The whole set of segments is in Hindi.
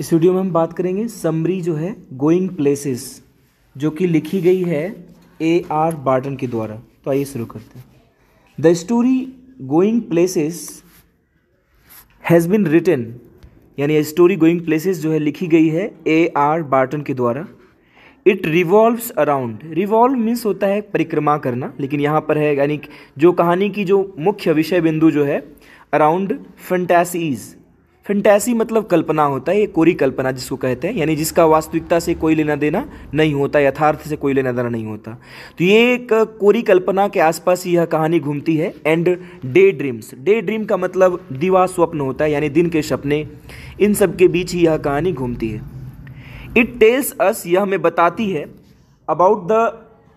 इस वीडियो में हम बात करेंगे समरी जो है गोइंग प्लेसेस जो कि लिखी गई है ए आर बार्टन के द्वारा तो आइए शुरू करते हैं the story going places has been written यानी स्टोरी गोइंग प्लेसेस जो है लिखी गई है ए आर बार्टन के द्वारा it revolves around revolve means होता है परिक्रमा करना लेकिन यहाँ पर है यानी जो कहानी की जो मुख्य विषय बिंदु जो है अराउंड फंटैसीज फैंटेसी मतलब कल्पना होता है ये कोरी कल्पना जिसको कहते हैं यानी जिसका वास्तविकता से कोई लेना देना नहीं होता यथार्थ से कोई लेना देना नहीं होता तो ये एक कोरी कल्पना के आसपास ही यह कहानी घूमती है and daydreams daydream का मतलब दिवा स्वप्न होता है यानी दिन के सपने इन सब के बीच ही यह कहानी घूमती है इट टेल्स अस यह हमें बताती है about the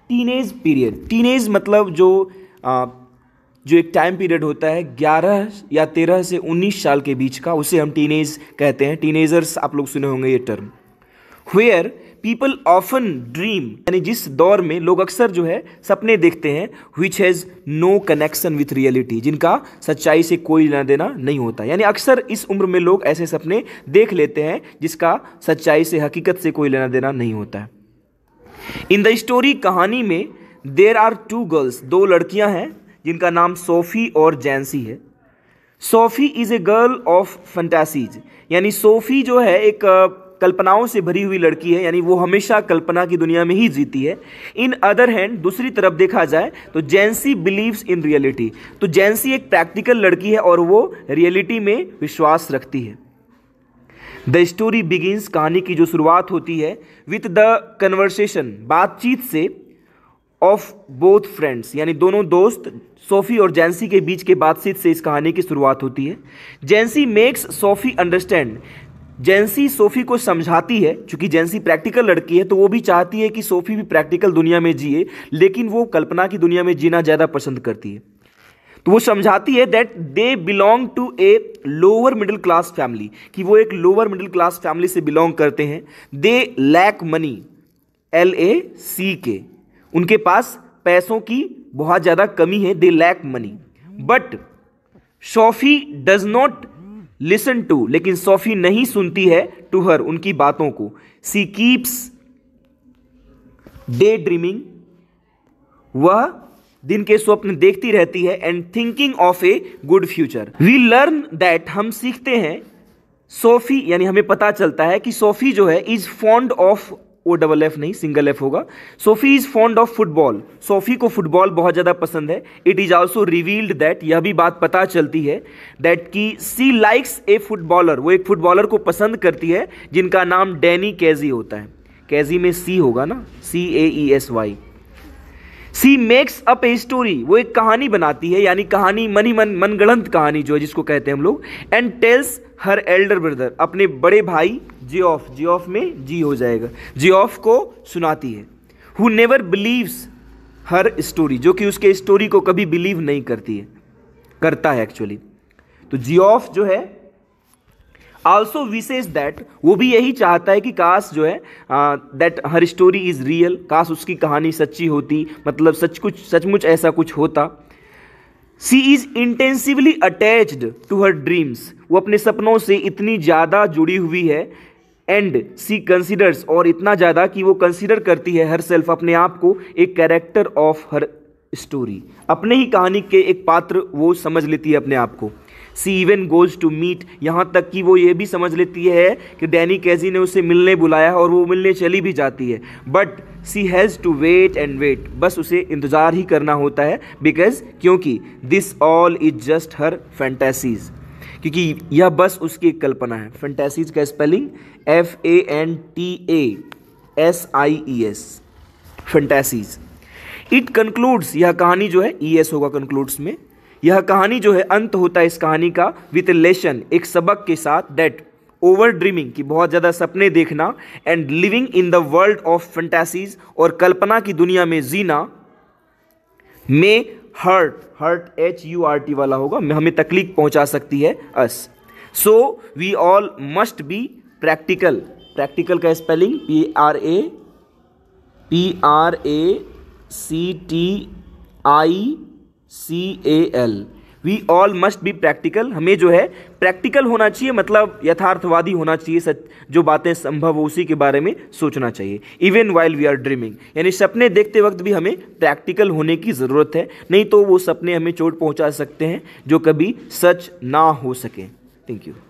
teenage period teenage मतलब जो जो एक टाइम पीरियड होता है 11 या 13 से 19 साल के बीच का उसे हम टीनेज कहते हैं टीनेजर्स आप लोग सुने होंगे ये term where people often dream यानी जिस दौर में लोग अक्सर जो है सपने देखते हैं which has no connection with reality जिनका सच्चाई से कोई लेना देना नहीं होता यानी अक्सर इस उम्र में लोग ऐसे सपने देख लेते हैं जिसका सच्चाई से हकीकत से कोई लेना देना नहीं होता है इन द स्टोरी कहानी में देर आर टू गर्ल्स दो लड़कियां हैं जिनका नाम सोफ़ी और जैंसी है Sophie is a girl of fantasies यानी सोफ़ी जो है एक कल्पनाओं से भरी हुई लड़की है यानी वो हमेशा कल्पना की दुनिया में ही जीती है इन अदर हैंड दूसरी तरफ देखा जाए तो जैंसी बिलीव्स इन रियलिटी तो जैंसी एक प्रैक्टिकल लड़की है और वो रियलिटी में विश्वास रखती है द स्टोरी बिगिंस कहानी की जो शुरुआत होती है विथ द कन्वर्सेशन बातचीत से ऑफ बोथ फ्रेंड्स यानी दोनों दोस्त सोफी और जैंसी के बीच के बातचीत से इस कहानी की शुरुआत होती है Jansie makes Sophie understand Jansie Sophie को समझाती है क्योंकि जैंसी प्रैक्टिकल लड़की है तो वो भी चाहती है कि सोफी भी प्रैक्टिकल दुनिया में जिए लेकिन वो कल्पना की दुनिया में जीना ज़्यादा पसंद करती है तो वो समझाती है that they belong to a lower middle class family कि वो एक लोअर मिडिल क्लास फैमिली से बिलोंग करते हैं they lack money L A C के उनके पास पैसों की बहुत ज़्यादा कमी है they lack money but Sophie does not listen to लेकिन सोफी नहीं सुनती है टू हर उनकी बातों को सी कीप्स डे ड्रीमिंग वह दिन के स्वप्न देखती रहती है and thinking of a good future we learn that हम सीखते हैं सोफी यानी हमें पता चलता है कि सोफी जो है is fond of O double F नहीं सिंगल एफ होगा Sophie is fond of football Sophie को फुटबॉल बहुत ज़्यादा पसंद है it is also revealed that यह भी बात पता चलती है दैट कि सी लाइक्स ए फुटबॉलर वो एक फुटबॉलर को पसंद करती है जिनका नाम डैनी कैजी होता है कैजी में सी होगा ना C A E S Y she makes up a story वो एक कहानी बनाती है यानी कहानी मनी मन मनगणंत कहानी जो है जिसको कहते हैं हम लोग and tells her elder brother अपने बड़े भाई जी ऑफ जी ऑफ में जी हो जाएगा जी ऑफ को सुनाती है who never believes her story जो कि उसके स्टोरी को कभी बिलीव नहीं करती है करता है एक्चुअली तो जी ऑफ जो है ऑल्सो विशेष दैट वो भी यही चाहता है कि काश जो है that her story is real काश उसकी कहानी सच्ची होती मतलब सच कुछ सचमुच ऐसा कुछ होता she is intensively attached to her dreams वो अपने सपनों से इतनी ज़्यादा जुड़ी हुई है एंड सी कंसिडर्स और इतना ज़्यादा कि वो कंसिडर करती है हर सेल्फ अपने आप को एक कैरेक्टर ऑफ हर स्टोरी अपने ही कहानी के एक पात्र वो समझ लेती है अपने आप को she even goes to meet यहाँ तक कि वो ये भी समझ लेती है कि डैनी कैजी ने उसे मिलने बुलाया है और वो मिलने चली भी जाती है but she has to wait and wait बस उसे इंतज़ार ही करना होता है बिकॉज क्योंकि this all is just her fantasies क्योंकि यह बस उसकी एक कल्पना है फैंटेसीज का spelling F A N T A S I E S fantasies it concludes यह कहानी जो है ई e एस होगा कंक्लूड्स में यह कहानी जो है अंत होता है इस कहानी का विथ लेशन एक सबक के साथ डेट ओवर ड्रीमिंग की बहुत ज़्यादा सपने देखना and living in the world of fantasies और कल्पना की दुनिया में जीना may hurt hurt H U R T वाला होगा हमें तकलीफ पहुंचा सकती है us so we all must be practical practical का spelling P R A P R A C T I C A L we all must be practical हमें जो है प्रैक्टिकल होना चाहिए मतलब यथार्थवादी होना चाहिए सच जो बातें संभव हो उसी के बारे में सोचना चाहिए even while we are dreaming यानी सपने देखते वक्त भी हमें प्रैक्टिकल होने की ज़रूरत है नहीं तो वो सपने हमें चोट पहुंचा सकते हैं जो कभी सच ना हो सके थैंक यू